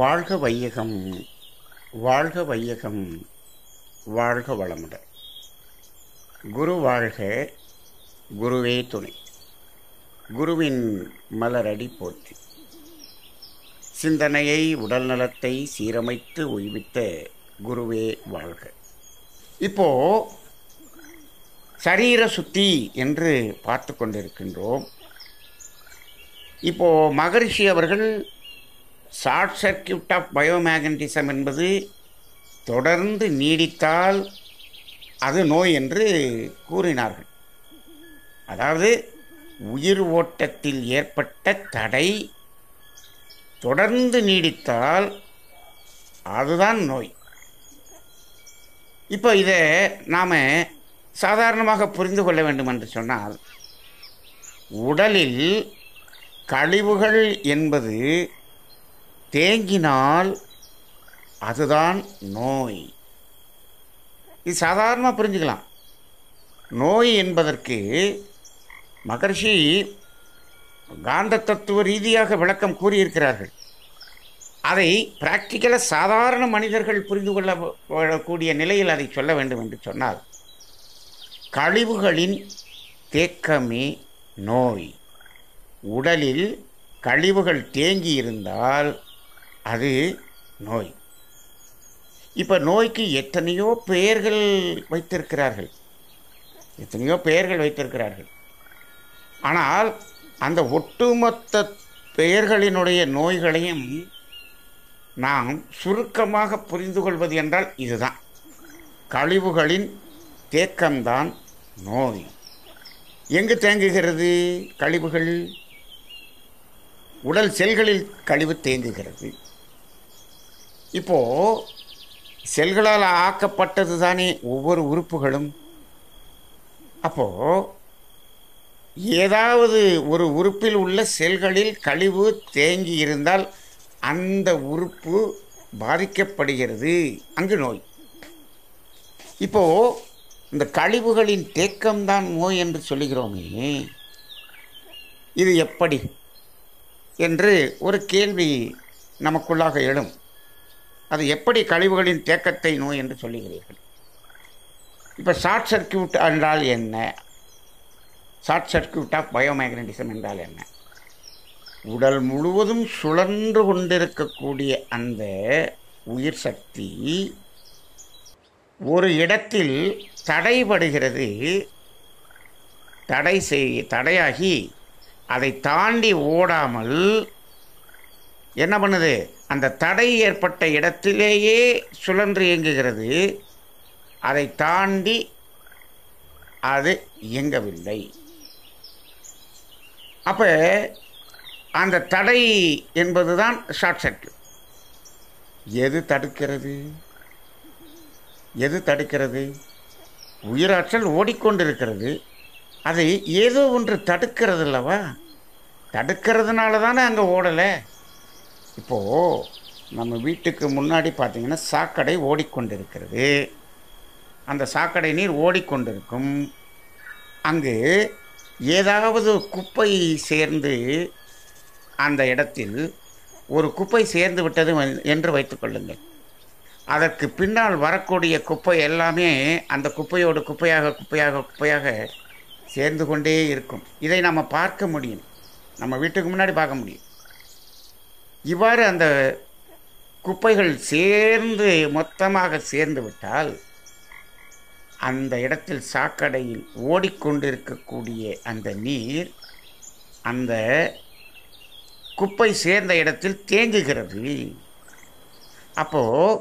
வாழ்க வையகம் வாழ்க வையகம் வாழ்க வளமுடன் குரு வாழ்க குருவே துணை குருவின் மலரடி போற்றி சிந்தனையை உடல் நலத்தை சீரமைத்து உய்வித்த குருவே வாழ்க இப்போ சரீர சுத்தி என்று பார்த்து கொண்டிருக்கின்றோம் இப்போ மகரிஷி அவர்கள் ஷார்ட் சர்க்கியூட் ஆஃப் பயோமேக்னட்டிசம் என்பது தொடர்ந்து நீடித்தால் அது நோய் என்று கூறினார்கள் அதாவது உயிர் ஓட்டத்தில் ஏற்பட்ட தடை தொடர்ந்து நீடித்தால் அதுதான் நோய் இப்போ இதை நாம் சாதாரணமாக புரிந்து கொள்ள வேண்டும் என்று சொன்னால் உடலில் கழிவுகள் என்பது தேங்கினால் அதுதான் நோய் இது சாதாரணமாக புரிஞ்சுக்கலாம் நோய் என்பதற்கு மகர்ஷி காந்த தத்துவ ரீதியாக விளக்கம் கூறியிருக்கிறார்கள் அதை பிராக்டிக்கலாக சாதாரண மனிதர்கள் புரிந்து கொள்ளக்கூடிய நிலையில் அதை சொல்ல வேண்டும் என்று சொன்னால் கழிவுகளின் தேக்கமே நோய் உடலில் கழிவுகள் தேங்கி இருந்தால் அது நோய் இப்போ நோய்க்கு எத்தனையோ பெயர்கள் வைத்திருக்கிறார்கள் எத்தனையோ பெயர்கள் வைத்திருக்கிறார்கள் ஆனால் அந்த ஒட்டுமொத்த பெயர்களினுடைய நோய்களையும் நாம் சுருக்கமாக புரிந்து கொள்வது என்றால் இதுதான் கழிவுகளின் தேக்கம்தான் நோய் எங்கு தேங்குகிறது கழிவுகள் உடல் செல்களில் கழிவு தேங்குகிறது இப்போது செல்களால் ஆக்கப்பட்டது தானே ஒவ்வொரு உறுப்புகளும் அப்போது ஏதாவது ஒரு உறுப்பில் உள்ள செல்களில் கழிவு தேங்கி இருந்தால் அந்த உறுப்பு பாதிக்கப்படுகிறது அங்கு நோய் இப்போது இந்த கழிவுகளின் தேக்கம்தான் நோய் என்று சொல்லுகிறோமே இது எப்படி என்று ஒரு கேள்வி நமக்குள்ளாக எழும் அது எப்படி கழிவுகளின் தேக்கத்தை நோய் என்று சொல்லுகிறீர்கள் இப்போ ஷார்ட் சர்க்கியூட் என்றால் என்ன ஷார்ட் சர்க்கியூட் ஆஃப் பயோமேக்னட்டிசம் என்றால் என்ன உடல் முழுவதும் சுழன்று கொண்டிருக்கக்கூடிய அந்த உயிர் சக்தி ஒரு இடத்தில் தடைபடுகிறது தடை செய் தடையாகி அதை தாண்டி ஓடாமல் என்ன பண்ணுது அந்த தடை ஏற்பட்ட இடத்திலேயே சுழன்று இயங்குகிறது அதை தாண்டி அது இயங்கவில்லை அப்போ அந்த தடை என்பது தான் ஷார்ட் சர்க்கியூட் எது தடுக்கிறது எது தடுக்கிறது உயிராற்றல் ஓடிக்கொண்டிருக்கிறது அதை ஏதோ ஒன்று தடுக்கிறது இல்லவா தடுக்கிறதுனால தானே அங்கே ஓடலை இப்போது நம்ம வீட்டுக்கு முன்னாடி பார்த்திங்கன்னா சாக்கடை ஓடிக்கொண்டிருக்கிறது அந்த சாக்கடை நீர் ஓடிக்கொண்டிருக்கும் அங்கு ஏதாவது குப்பை சேர்ந்து அந்த இடத்தில் ஒரு குப்பை சேர்ந்து விட்டது என்று வைத்துக்கொள்ளுங்கள் அதற்கு பின்னால் வரக்கூடிய குப்பை எல்லாமே அந்த குப்பையோடு குப்பையாக குப்பையாக குப்பையாக சேர்ந்து கொண்டே இருக்கும் இதை நம்ம பார்க்க முடியும் நம்ம வீட்டுக்கு முன்னாடி பார்க்க முடியும் இவ்வாறு அந்த குப்பைகள் சேர்ந்து மொத்தமாக சேர்ந்து விட்டால் அந்த இடத்தில் சாக்கடையில் ஓடிக்கொண்டிருக்கக்கூடிய அந்த நீர் அந்த குப்பை சேர்ந்த இடத்தில் தேங்குகிறது அப்போது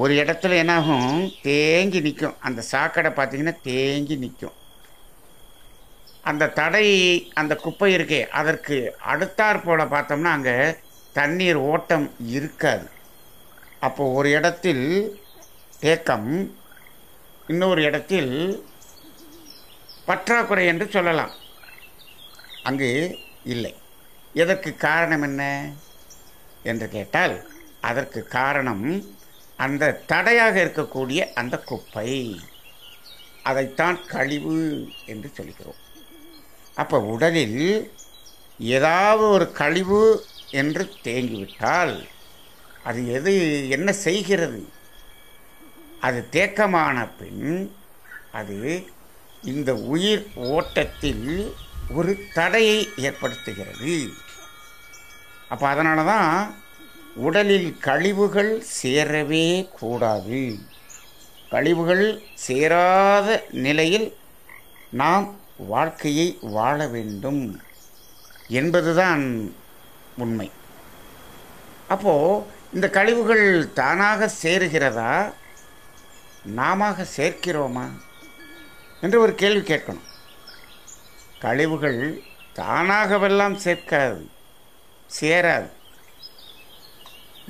ஒரு இடத்துல என்னாகும் தேங்கி நிற்கும் அந்த சாக்கடை பார்த்திங்கன்னா தேங்கி நிற்கும் அந்த தடை அந்த குப்பை இருக்கே அதற்கு அடுத்தாற் போல் பார்த்தோம்னா அங்கே தண்ணீர் ஓட்டம் இருக்காது அப்போ ஒரு இடத்தில் தேக்கம் இன்னொரு இடத்தில் பற்றாக்குறை என்று சொல்லலாம் அங்கு இல்லை எதற்கு காரணம் என்ன என்று கேட்டால் அதற்கு காரணம் அந்த தடையாக இருக்கக்கூடிய அந்த குப்பை அதைத்தான் கழிவு என்று சொல்கிறோம் அப்போ உடலில் ஏதாவது ஒரு கழிவு என்று தேங்கிவிட்டால் அது எது என்ன செய்கிறது அது தேக்கமான பின் அது இந்த உயிர் ஓட்டத்தில் ஒரு தடையை ஏற்படுத்துகிறது அப்போ அதனால தான் உடலில் கழிவுகள் சேரவே கூடாது கழிவுகள் சேராத நிலையில் நாம் வாழ்க்கையை வாழ வேண்டும் என்பதுதான் உண்மை அப்போது இந்த கழிவுகள் தானாக சேருகிறதா நாம சேர்க்கிறோமா என்று ஒரு கேள்வி கேட்கணும் கழிவுகள் தானாகவெல்லாம் சேர்க்காது சேராது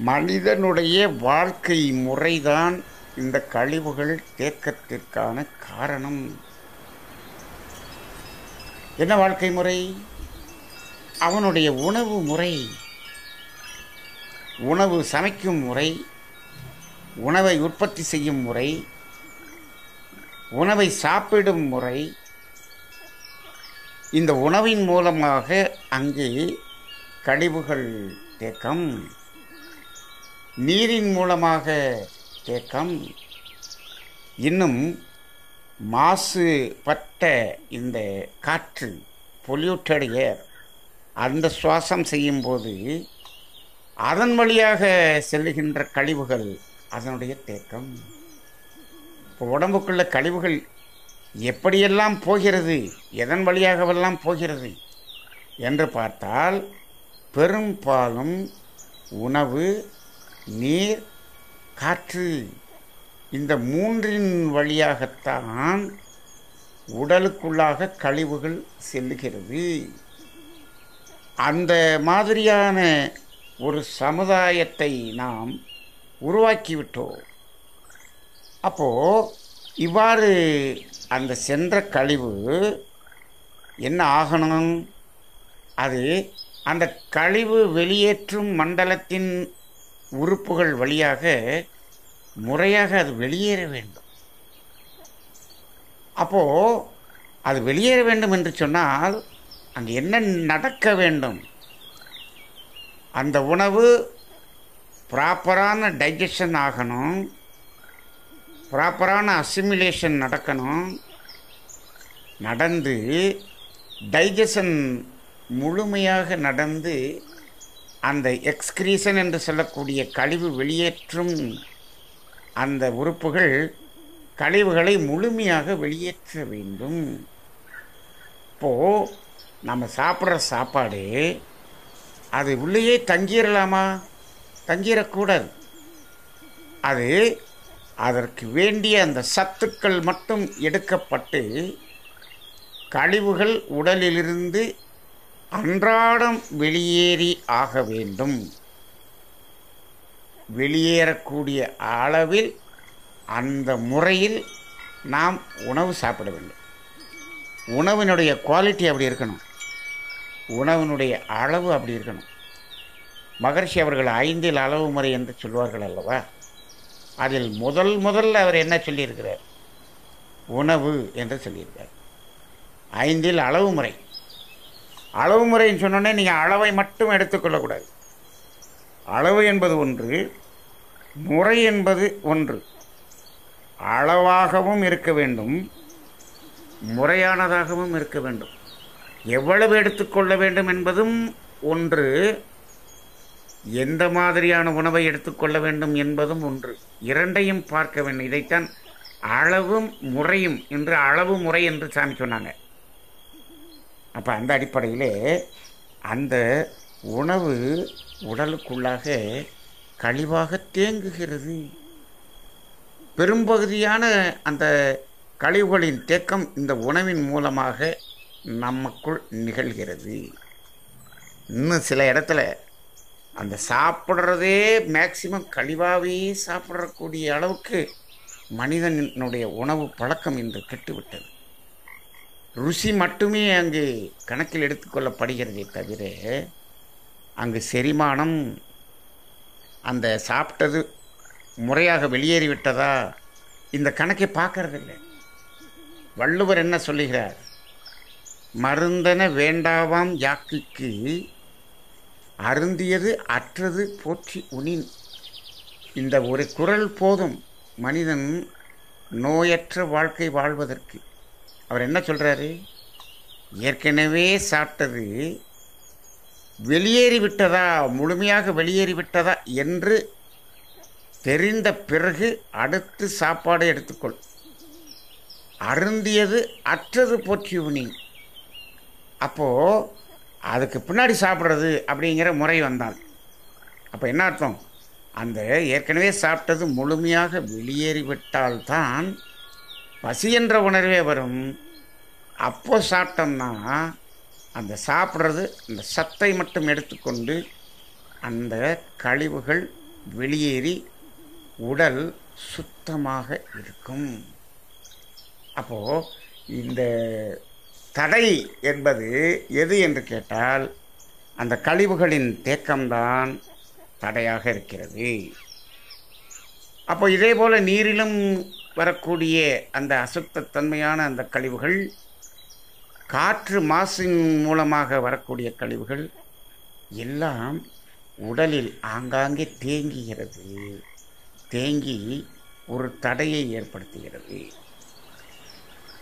மனிதனுடைய வாழ்க்கை முறைதான் இந்த கழிவுகள் தேக்கத்திற்கான காரணம் என்ன வாழ்க்கை முறை அவனுடைய உணவு முறை உணவு சமைக்கும் முறை உணவை உற்பத்தி செய்யும் முறை உணவை சாப்பிடும் முறை இந்த உணவின் மூலமாக அங்கே கழிவுகள் தேக்கம் நீரின் மூலமாக தேக்கம் இன்னும் மாசுபட்ட இந்த காற்று பொல்யூட்டட் ஏர் அந்த சுவாசம் செய்யும்போது அதன் வழியாக செல்லுகின்ற கழிவுகள் அதனுடைய தேக்கம் இப்போ உடம்புக்குள்ள கழிவுகள் எப்படியெல்லாம் போகிறது எதன் வழியாகவெல்லாம் போகிறது என்று பார்த்தால் பெரும்பாலும் உணவு நீர் காற்று இந்த மூன்றின் வழியாகத்தான் உடலுக்குள்ளாக கழிவுகள் செல்லுகிறது அந்த மாதிரியான ஒரு சமுதாயத்தை நாம் உருவாக்கிவிட்டோம் அப்போது இவ்வாறு அந்த சென்ற கழிவு என்ன ஆகணும் அது அந்த கழிவு வெளியேற்றும் மண்டலத்தின் உறுப்புகள் வழியாக முறையாக அது வெளியேற வேண்டும் அப்போது அது வெளியேற வேண்டும் என்று சொன்னால் அங்கே என்ன நடக்க வேண்டும் அந்த உணவு ப்ராப்பரான டைஜஷன் ஆகணும் ப்ராப்பரான அசிமுலேஷன் நடக்கணும் நடந்து டைஜஷன் முழுமையாக நடந்து அந்த எக்ஸ்கிரீசன் என்று சொல்லக்கூடிய கழிவு வெளியேற்றும் அந்த உறுப்புகள் கழிவுகளை முழுமையாக வெளியேற்ற வேண்டும் இப்போது நம்ம சாப்பிட்ற சாப்பாடு அது உள்ளேயே தங்கிடலாமா தங்கிடக்கூடாது அது அதற்கு வேண்டிய அந்த சத்துக்கள் மட்டும் எடுக்கப்பட்டு கழிவுகள் உடலிலிருந்து அன்றாடம் வெளியேறி ஆக வேண்டும் வெளியேறக்கூடிய அளவில் அந்த முறையில் நாம் உணவு சாப்பிட வேண்டும் உணவினுடைய குவாலிட்டி அப்படி இருக்கணும் உணவினுடைய அளவு அப்படி இருக்கணும் மகர்ஷி அவர்கள் ஐந்தில் அளவு முறை என்று சொல்வார்கள் அல்லவா அதில் முதல் முதல்ல அவர் என்ன சொல்லியிருக்கிறார் உணவு என்று சொல்லியிருக்கார் ஐந்தில் அளவு முறை அளவு முறைன்னு சொன்னோன்னே நீங்கள் அளவை மட்டும் எடுத்துக்கொள்ளக்கூடாது அளவு என்பது ஒன்று முறை என்பது ஒன்று அளவாகவும் இருக்க வேண்டும் முறையானதாகவும் இருக்க வேண்டும் எவ்வளவு எடுத்துக்கொள்ள வேண்டும் என்பதும் ஒன்று எந்த மாதிரியான உணவை எடுத்துக்கொள்ள வேண்டும் என்பதும் ஒன்று இரண்டையும் பார்க்க வேண்டும் இதைத்தான் அளவும் முறையும் என்று அளவு முறை என்று சாமி சொன்னாங்க அப்போ அந்த அடிப்படையிலே அந்த உணவு உடலுக்குள்ளாக கழிவாக தேங்குகிறது பெரும்பகுதியான அந்த கழிவுகளின் தேக்கம் இந்த உணவின் மூலமாக நமக்குள் நிகழ்கிறது இன்னும் சில இடத்துல அந்த சாப்பிட்றதே மேக்சிமம் கழிவாகவே சாப்பிடக்கூடிய அளவுக்கு மனிதனுடைய உணவு பழக்கம் இன்று கெட்டுவிட்டது ருசி மட்டுமே அங்கு கணக்கில் எடுத்துக்கொள்ளப்படுகிறதே தவிர அங்கு செரிமானம் அந்த சாப்பிட்டது முறையாக வெளியேறிவிட்டதா இந்த கணக்கை பார்க்கறதில்லை வள்ளுவர் என்ன சொல்லுகிறார் மருந்தன வேண்டாவாம் யாக்கைக்கு அருந்தியது அற்றது போற்றி உனின் இந்த ஒரு குரல் போதும் மனிதன் நோயற்ற வாழ்க்கை வாழ்வதற்கு அவர் என்ன சொல்கிறாரு ஏற்கனவே சாப்பிட்டது வெளியேறிவிட்டதா முழுமையாக வெளியேறிவிட்டதா என்று தெரிந்த பிறகு அடுத்து சாப்பாடு எடுத்துக்கொள் அருந்தியது அற்றது போற்றியுனி அப்போது அதுக்கு பின்னாடி சாப்பிட்றது அப்படிங்கிற முறை வந்தால் அப்போ என்ன அர்த்தம் அந்த ஏற்கனவே சாப்பிட்டது முழுமையாக வெளியேறிவிட்டால்தான் பசி என்ற உணர்வே வரும் அப்போ சாப்பிட்டோம்னா அந்த சாப்பிட்றது அந்த சத்தை மட்டும் எடுத்துக்கொண்டு அந்த கழிவுகள் வெளியேறி உடல் சுத்தமாக இருக்கும் அப்போது இந்த தடை என்பது எது என்று கேட்டால் அந்த கழிவுகளின் தேக்கம்தான் தடையாக இருக்கிறது அப்போ இதே போல் நீரிலும் வரக்கூடிய அந்த அசுத்தத்தன்மையான அந்த கழிவுகள் காற்று மாசின் மூலமாக வரக்கூடிய கழிவுகள் எல்லாம் உடலில் ஆங்காங்கே தேங்குகிறது தேங்கி ஒரு தடையை ஏற்படுத்துகிறது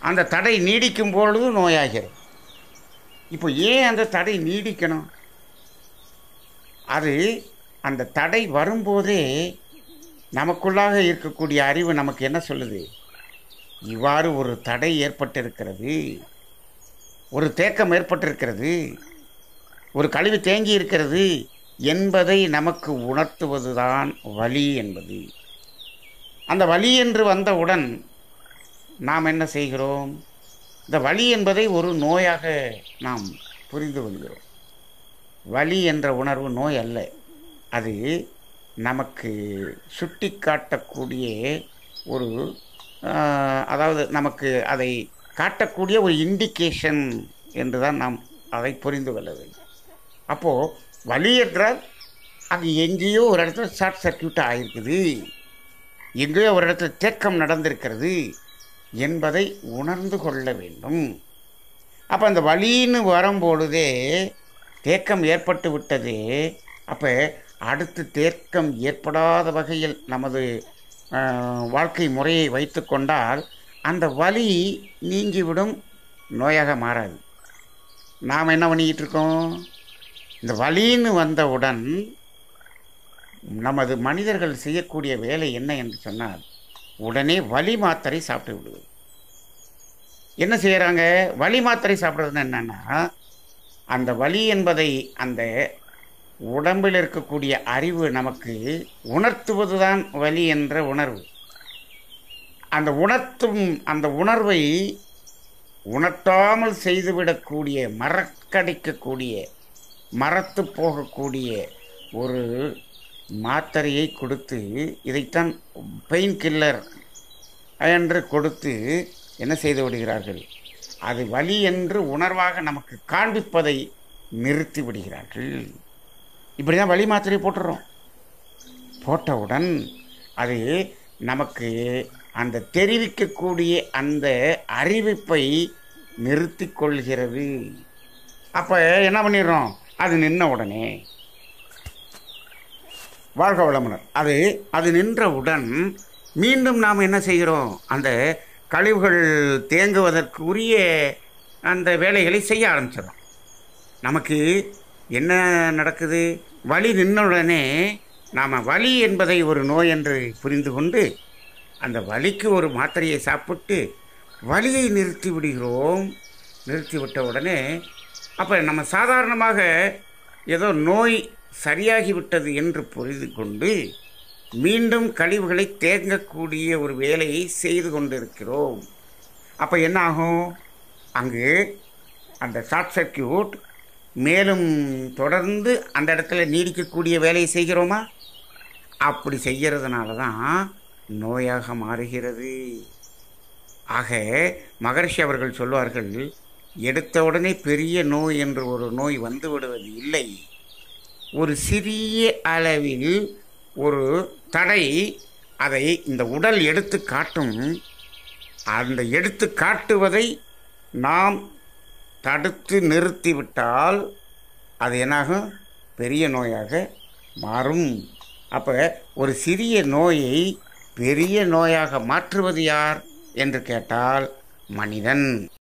அந்த தடை நீடிக்கும் பொழுது நோயாகிறது இப்போ ஏன் அந்த தடை நீடிக்கணும் அது அந்த தடை வரும்போதே நமக்குள்ளாக இருக்கக்கூடிய அறிவு நமக்கு என்ன சொல்லுது இவ்வாறு ஒரு தடை ஏற்பட்டிருக்கிறது ஒரு தேக்கம் ஏற்பட்டிருக்கிறது ஒரு கழிவு தேங்கி இருக்கிறது என்பதை நமக்கு உணர்த்துவது தான் வலி என்பது அந்த வலி என்று வந்தவுடன் நாம் என்ன செய்கிறோம் இந்த வலி என்பதை ஒரு நோயாக நாம் புரிந்து கொள்கிறோம் வலி என்ற உணர்வு நோய் அல்ல அது நமக்கு சுட்டி காட்டக்கூடிய ஒரு அதாவது நமக்கு அதை காட்டக்கூடிய ஒரு இண்டிகேஷன் என்று தான் நாம் அதை புரிந்து கொள்ள வேண்டும் அப்போது வலி என்றால் அது எங்கேயோ ஒரு இடத்துல ஷார்ட் சர்க்கியூட் ஆகிருக்குது எங்கேயோ ஒரு இடத்துல தேக்கம் நடந்திருக்கிறது என்பதை உணர்ந்து கொள்ள வேண்டும் அப்போ அந்த வழின்னு வரும்பொழுதே தேக்கம் ஏற்பட்டு விட்டது அப்போ அடுத்து தேக்கம் ஏற்படாத வகையில் நமது வாழ்க்கை முறையை வைத்து கொண்டால் அந்த வலி நீங்கிவிடும் நோயாக மாறாது நாம் என்ன பண்ணிக்கிட்டு இருக்கோம் இந்த வலின்னு வந்தவுடன் நமது மனிதர்கள் செய்யக்கூடிய வேலை என்ன என்று சொன்னால் உடனே வலி மாத்திரை சாப்பிட்டு விடுது என்ன செய்கிறாங்க வலி மாத்திரை சாப்பிட்றதுன்னு என்னென்னா அந்த வலி என்பதை அந்த உடம்பில் இருக்கக்கூடிய அறிவு நமக்கு உணர்த்துவது தான் வலி என்ற உணர்வு அந்த உணர்த்தும் அந்த உணர்வை உணர்த்தாமல் செய்துவிடக்கூடிய மறக்கடிக்கக்கூடிய மரத்து போகக்கூடிய ஒரு மாத்திரையை கொடுத்து இதைத்தான் பெயின் கில்லர் என்று கொடுத்து என்ன செய்து விடுகிறார்கள் அது வலி என்று உணர்வாக நமக்கு காண்பிப்பதை நிறுத்தி விடுகிறார்கள் இப்படி தான் வழி மாத்திரை போட்டுறோம் போட்டவுடன் அது நமக்கு அந்த தெரிவிக்கக்கூடிய அந்த அறிவிப்பை நிறுத்தி கொள்கிறது அப்போ என்ன பண்ணிடுறோம் அது நின்ன உடனே வாழ்க வளமுனர் அது அது நின்றவுடன் மீண்டும் நாம் என்ன செய்கிறோம் அந்த கழிவுகள் தேங்குவதற்குரிய அந்த வேலைகளை செய்ய ஆரம்பிச்சிடும் நமக்கு என்ன நடக்குது வலி நின்றவுடனே நாம் வலி என்பதை ஒரு நோய் என்று புரிந்து கொண்டு அந்த வலிக்கு ஒரு மாத்திரையை சாப்பிட்டு வலியை நிறுத்தி விடுகிறோம் நிறுத்தி விட்ட உடனே அப்போ நம்ம சாதாரணமாக ஏதோ நோய் சரியாகிவிட்டது என்று புரிந்து கொண்டு மீண்டும் கழிவுகளை தேங்கக்கூடிய ஒரு வேலையை செய்து கொண்டிருக்கிறோம் அப்போ என்ன ஆகும் அங்கு அந்த ஷார்ட் சர்க்கியூட் மேலும் தொடர்ந்து அந்த இடத்துல நீடிக்கக்கூடிய வேலையை செய்கிறோமா அப்படி செய்கிறதுனால தான் நோயாக மாறுகிறது ஆக மகர்ஷி அவர்கள் சொல்வார்கள் எடுத்த உடனே பெரிய நோய் என்று ஒரு நோய் வந்துவிடுவது இல்லை ஒரு சிறிய அளவில் ஒரு தடை அதை இந்த உடல் எடுத்து காட்டும் அந்த எடுத்து காட்டுவதை நாம் தடுத்து நிறுத்திவிட்டால் அது என்னாகும் பெரிய நோயாக மாறும் அப்போ ஒரு சிறிய நோயை பெரிய நோயாக மாற்றுவது யார் என்று கேட்டால் மனிதன்